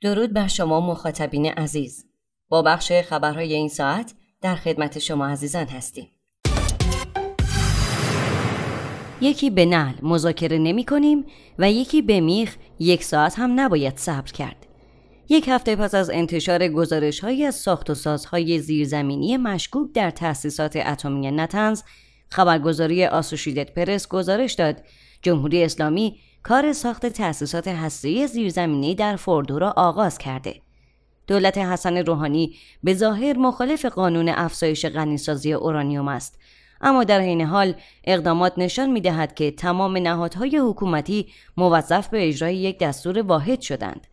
درود بر شما مخاطبین عزیز با بخش خبرهای این ساعت در خدمت شما عزیزان هستیم یکی به نل مذاکره نمی کنیم و یکی به میخ یک ساعت هم نباید صبر کرد یک هفته پس از انتشار گزارش های از ساخت و سازهای زیرزمینی مشکوک در تأسیسات اتمی نتنز خبرگزاری آسوشیدت پرس گزارش داد جمهوری اسلامی کار ساخت تأسیسات هسته‌ای زیرزمینی در فوردو را آغاز کرده. دولت حسن روحانی به ظاهر مخالف قانون افزایش غنیسازی اورانیوم است اما در حین حال اقدامات نشان می دهد که تمام نهادهای حکومتی موظف به اجرای یک دستور واحد شدند.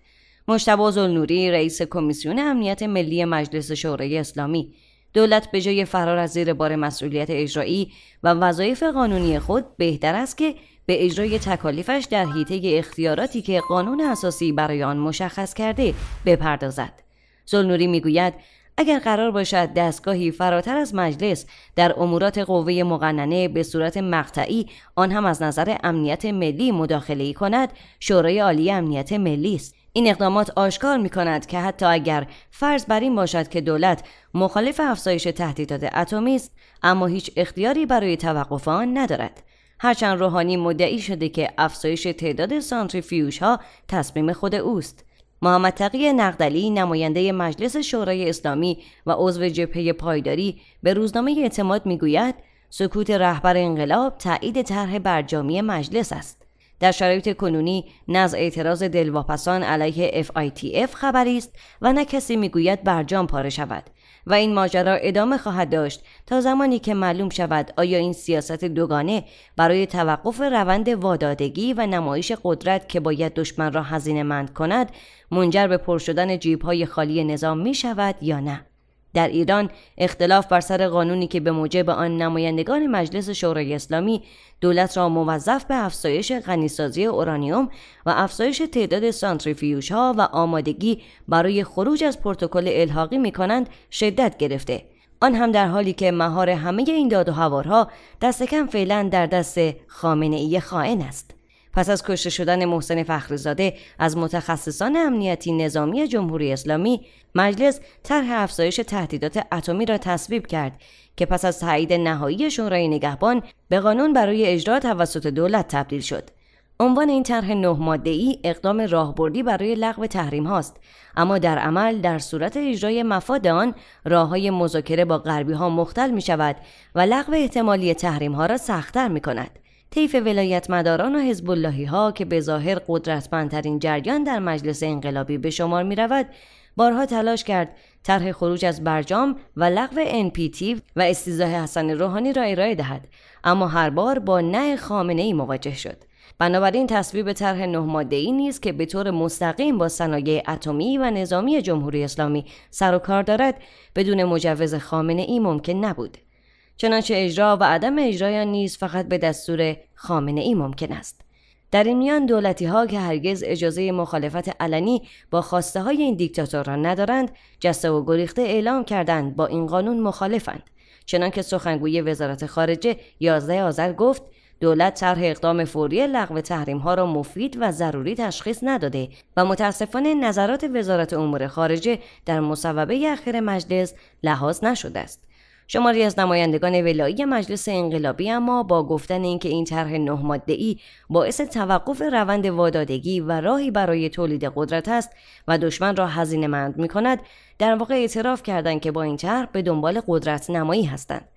مشتبه زلنوری رئیس کمیسیون امنیت ملی مجلس شورای اسلامی دولت به جای فرار از زیر بار مسئولیت اجرایی و وظایف قانونی خود بهتر است که به اجرای تکالیفش در حیطه اختیاراتی که قانون اساسی برای آن مشخص کرده بپردازد زلنوری میگوید اگر قرار باشد دستگاهی فراتر از مجلس در امورات قوه مقننه به صورت مقطعی آن هم از نظر امنیت ملی مداخله کند شورای عالی امنیت ملی است این اقدامات آشکار می کند که حتی اگر فرض بر این باشد که دولت مخالف افزایش تهدیدات اتمی است اما هیچ اختیاری برای توقف آن ندارد هرچند روحانی مدعی شده که افزایش تعداد سانتریفیوژها ها تصمیم خود اوست محمد تقی نقدلی نماینده مجلس شورای اسلامی و عضو جبهه پایداری به روزنامه اعتماد میگوید سکوت رهبر انقلاب تایید طرح برجامی مجلس است در شرایط کنونی نه اعتراض دلواپسان علیه FITF خبری است و نه کسی میگوید برجام پاره شود و این ماجرا ادامه خواهد داشت تا زمانی که معلوم شود آیا این سیاست دوگانه برای توقف روند وادادگی و نمایش قدرت که باید دشمن را هزینه مند کند منجر به پر شدن جیبهای خالی نظام می شود یا نه. در ایران اختلاف بر سر قانونی که به موجب آن نمایندگان مجلس شورای اسلامی دولت را موظف به افزایش غنیسازی اورانیوم و افزایش تعداد سانتریفیوش ها و آمادگی برای خروج از پروتکل الحاقی می کنند شدت گرفته آن هم در حالی که مهار همه این داد و هوارها دست کم فعلا در دست خامنه ای خائن است پس از کشته شدن محسن فخریزاده از متخصصان امنیتی نظامی جمهوری اسلامی مجلس طرح افزایش تهدیدات اتمی را تصویب کرد که پس از تایید نهایی شورای نگهبان به قانون برای اجرا توسط دولت تبدیل شد عنوان این طرح نه ماده ای اقدام راهبردی برای لغو تحریم هاست اما در عمل در صورت اجرای مفاد آن راه های مذاکره با غربی ها مختل می شود و لغو احتمالی تحریم ها را سختتر می کند طیف ولایتمداران و حزب اللهی ها که به ظاهر قدرتمندترین جریان در مجلس انقلابی به شمار می رود بارها تلاش کرد طرح خروج از برجام و لغو NPT و استیزاه حسن روحانی را ارائه دهد اما هر بار با نه خامنه ای مواجه شد بنابراین تصویب طرح نه ماده ای نیست که به طور مستقیم با صنایع اتمی و نظامی جمهوری اسلامی سر و کار دارد بدون مجوز خامنه ای ممکن نبود چنانچه اجرا و عدم اجرای نیز فقط به دستور خامنه ای ممکن است در این میان دولتی ها که هرگز اجازه مخالفت علنی با خواسته های این دیکتاتور را ندارند جسته و گریخته اعلام کردند با این قانون مخالفند چنانکه سخنگوی وزارت خارجه 11 آذر گفت دولت طرح اقدام فوری لغو تحریم ها را مفید و ضروری تشخیص نداده و متاسفانه نظرات وزارت امور خارجه در مصوبه اخیر مجلس لحاظ نشده است شماری از نمایندگان ولایی مجلس انقلابی اما با گفتن اینکه این طرح این نه ای باعث توقف روند وادادگی و راهی برای تولید قدرت است و دشمن را هزینه مند می کند در واقع اعتراف کردند که با این طرح به دنبال قدرت نمایی هستند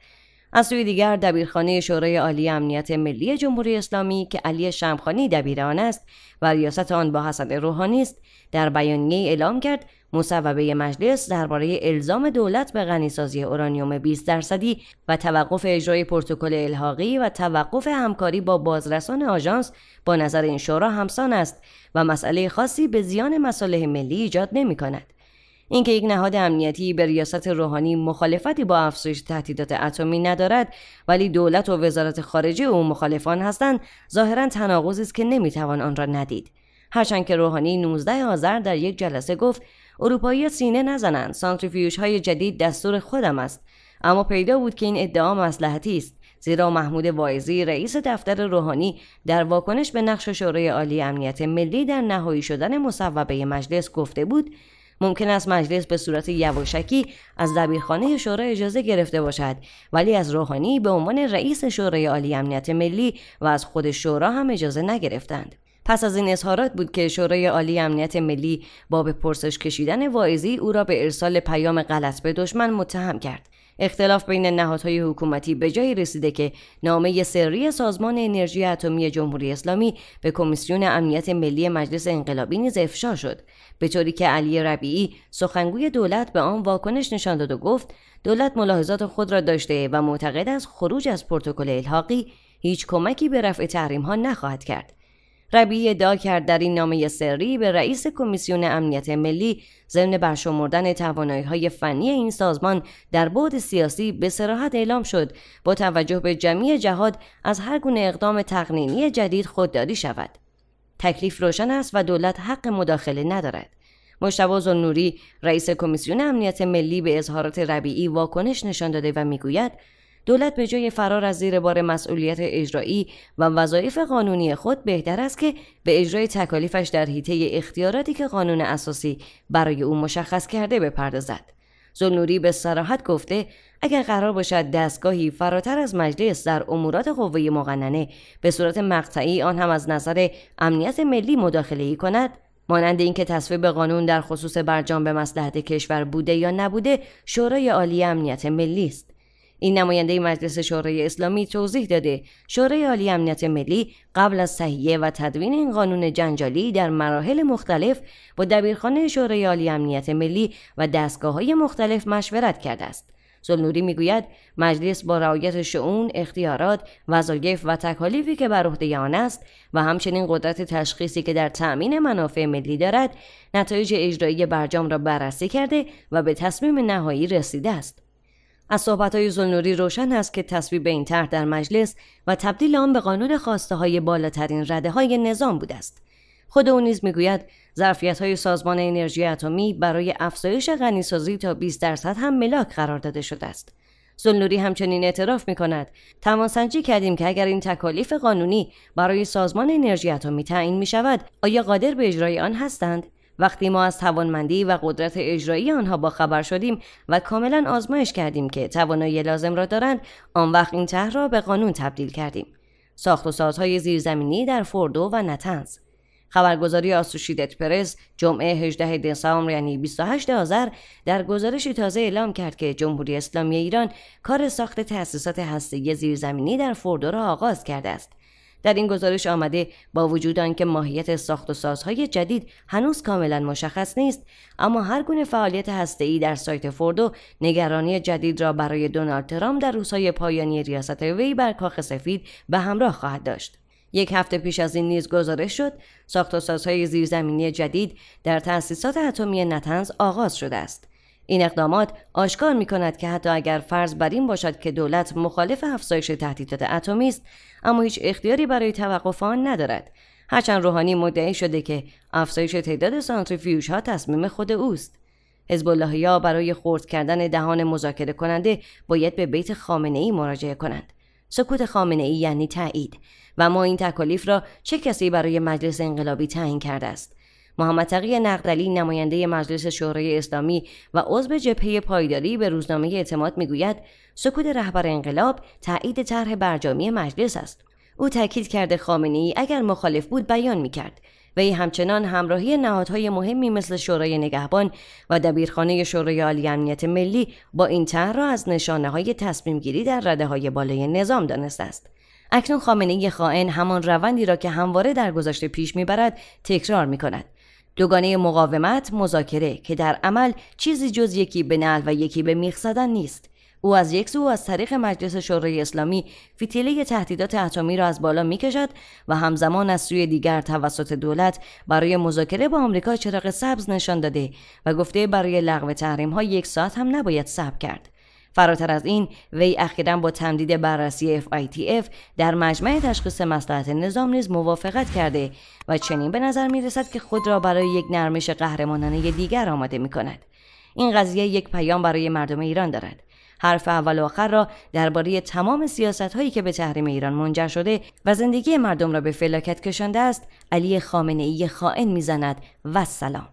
از سوی دیگر دبیرخانه شورای عالی امنیت ملی جمهوری اسلامی که علی شمخانی دبیر آن است و ریاست آن با حسن روحانی است در بیانیه اعلام کرد مصوبه مجلس درباره الزام دولت به غنیسازی اورانیوم 20 درصدی و توقف اجرای پروتکل الحاقی و توقف همکاری با بازرسان آژانس با نظر این شورا همسان است و مسئله خاصی به زیان مصالح ملی ایجاد نمی کند. اینکه یک نهاد امنیتی به ریاست روحانی مخالفتی با افزایش تهدیدات اتمی ندارد ولی دولت و وزارت خارجه او مخالفان هستند ظاهرا تناقضی است که نمیتوان آن را ندید هرچند که روحانی 19 آذر در یک جلسه گفت اروپایی سینه نزنند سانتریفیوش های جدید دستور خودم است اما پیدا بود که این ادعا مسلحتی است زیرا محمود وایزی رئیس دفتر روحانی در واکنش به نقش شورای عالی امنیت ملی در نهایی شدن مصوبه مجلس گفته بود ممکن است مجلس به صورت یواشکی از دبیرخانه شورا اجازه گرفته باشد ولی از روحانی به عنوان رئیس شورای عالی امنیت ملی و از خود شورا هم اجازه نگرفتند پس از این اظهارات بود که شورای عالی امنیت ملی با به پرسش کشیدن واعظی او را به ارسال پیام غلط به دشمن متهم کرد اختلاف بین نهادهای حکومتی به جایی رسیده که نامه سری سازمان انرژی اتمی جمهوری اسلامی به کمیسیون امنیت ملی مجلس انقلابی نیز افشا شد به طوری که علی ربیعی سخنگوی دولت به آن واکنش نشان داد و گفت دولت ملاحظات خود را داشته و معتقد است خروج از پروتکل الحاقی هیچ کمکی به رفع تحریم ها نخواهد کرد ربی ادعا کرد در این نامه سری به رئیس کمیسیون امنیت ملی ضمن برشمردن توانایی های فنی این سازمان در بعد سیاسی به سراحت اعلام شد با توجه به جمعی جهاد از هر گونه اقدام تقنینی جدید خودداری شود تکلیف روشن است و دولت حق مداخله ندارد و نوری رئیس کمیسیون امنیت ملی به اظهارات ربیعی واکنش نشان داده و میگوید دولت به جای فرار از زیر بار مسئولیت اجرایی و وظایف قانونی خود بهتر است که به اجرای تکالیفش در حیطه اختیاراتی که قانون اساسی برای او مشخص کرده بپردازد. زنوری به سراحت گفته اگر قرار باشد دستگاهی فراتر از مجلس در امورات قوه مقننه به صورت مقطعی آن هم از نظر امنیت ملی مداخله ای کند مانند اینکه تصویب قانون در خصوص برجام به مسلحت کشور بوده یا نبوده شورای عالی امنیت ملی است این نماینده مجلس شورای اسلامی توضیح داده شورای عالی امنیت ملی قبل از تهیه و تدوین این قانون جنجالی در مراحل مختلف با دبیرخانه شورای عالی امنیت ملی و دستگاه های مختلف مشورت کرده است سلنوری میگوید مجلس با رعایت شعون اختیارات وظایف و تکالیفی که بر عهده آن است و همچنین قدرت تشخیصی که در تأمین منافع ملی دارد نتایج اجرایی برجام را بررسی کرده و به تصمیم نهایی رسیده است از های زلنوری روشن است که تصویب این طرح در مجلس و تبدیل آن به قانون خواسته های بالاترین رده های نظام بوده است خود او نیز میگوید ظرفیت های سازمان انرژی اتمی برای افزایش غنیسازی تا 20 درصد هم ملاک قرار داده شده است زلنوری همچنین اعتراف می کند تماسنجی کردیم که اگر این تکالیف قانونی برای سازمان انرژی اتمی تعیین می شود آیا قادر به اجرای آن هستند وقتی ما از توانمندی و قدرت اجرایی آنها با خبر شدیم و کاملا آزمایش کردیم که توانایی لازم را دارند آن وقت این طرح را به قانون تبدیل کردیم ساخت و سازهای زیرزمینی در فوردو و نتنز خبرگزاری آسوشیدت پرس جمعه 18 دسامبر یعنی 28 آذر در گزارشی تازه اعلام کرد که جمهوری اسلامی ایران کار ساخت تأسیسات هسته‌ای زیرزمینی در فوردو را آغاز کرده است. در این گزارش آمده با وجود آنکه ماهیت ساخت و سازهای جدید هنوز کاملا مشخص نیست اما هر گونه فعالیت ای در سایت فوردو نگرانی جدید را برای دونالد ترامپ در روزهای پایانی ریاست وی بر کاخ سفید به همراه خواهد داشت یک هفته پیش از این نیز گزارش شد ساخت و سازهای زیرزمینی جدید در تأسیسات اتمی نتنز آغاز شده است این اقدامات آشکار می کند که حتی اگر فرض بر این باشد که دولت مخالف افزایش تهدیدات اتمی است اما هیچ اختیاری برای توقف آن ندارد هرچند روحانی مدعی شده که افزایش تعداد سانتریفیوژها تصمیم خود اوست حزب ها برای خرد کردن دهان مذاکره کننده باید به بیت خامنه ای مراجعه کنند سکوت خامنه ای یعنی تایید و ما این تکالیف را چه کسی برای مجلس انقلابی تعیین کرده است محمد تقی نقدلی نماینده مجلس شورای اسلامی و عضو جبهه پایداری به روزنامه اعتماد میگوید سکوت رهبر انقلاب تایید طرح برجامی مجلس است او تاکید کرده خامنه ای اگر مخالف بود بیان میکرد ای همچنان همراهی نهادهای مهمی مثل شورای نگهبان و دبیرخانه شورای عالی امنیت ملی با این طرح را از نشانه های تصمیم گیری در رده های بالای نظام دانست است اکنون خامنه خائن همان روندی را که همواره در گذشته پیش میبرد تکرار می دوگانه مقاومت مذاکره که در عمل چیزی جز یکی به نل و یکی به میخ زدن نیست او از یک سو از طریق مجلس شورای اسلامی فتیله تهدیدات اتمی را از بالا میکشد و همزمان از سوی دیگر توسط دولت برای مذاکره با آمریکا چراغ سبز نشان داده و گفته برای لغو تحریم ها یک ساعت هم نباید صبر کرد فراتر از این وی اخیرا با تمدید بررسی FITF در مجمع تشخیص مسلحت نظام نیز موافقت کرده و چنین به نظر می رسد که خود را برای یک نرمش قهرمانانه دیگر آماده می کند. این قضیه یک پیام برای مردم ایران دارد. حرف اول و آخر را درباره تمام سیاست هایی که به تحریم ایران منجر شده و زندگی مردم را به فلاکت کشانده است علی خامنه ای خائن میزند و سلام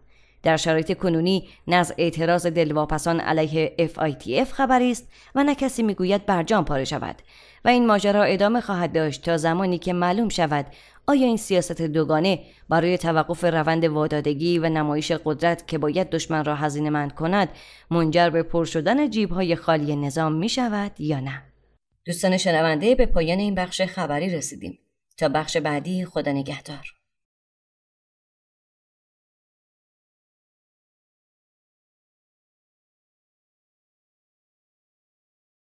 در شرایط کنونی نه از اعتراض دلواپسان علیه FITF خبری است و نه کسی میگوید برجام پاره شود و این ماجرا ادامه خواهد داشت تا زمانی که معلوم شود آیا این سیاست دوگانه برای توقف روند وادادگی و نمایش قدرت که باید دشمن را هزینه مند کند منجر به پر شدن جیبهای خالی نظام می شود یا نه دوستان شنونده به پایان این بخش خبری رسیدیم تا بخش بعدی خدا نگهدار